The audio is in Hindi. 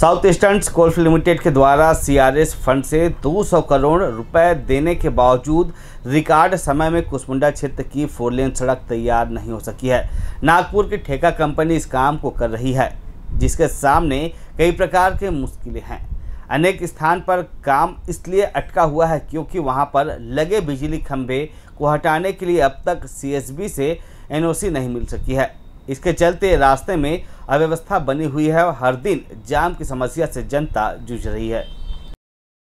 साउथ ईस्टर्न कोल्फ लिमिटेड के द्वारा सीआरएस फंड से 200 करोड़ रुपए देने के बावजूद रिकॉर्ड समय में कुसमुंडा क्षेत्र की फोर लेन सड़क तैयार नहीं हो सकी है नागपुर की ठेका कंपनी इस काम को कर रही है जिसके सामने कई प्रकार के मुश्किलें हैं अनेक स्थान पर काम इसलिए अटका हुआ है क्योंकि वहाँ पर लगे बिजली खंभे को हटाने के लिए अब तक सी से एन नहीं मिल सकी है इसके चलते रास्ते में अव्यवस्था बनी हुई है और हर दिन जाम की समस्या से जनता जूझ रही है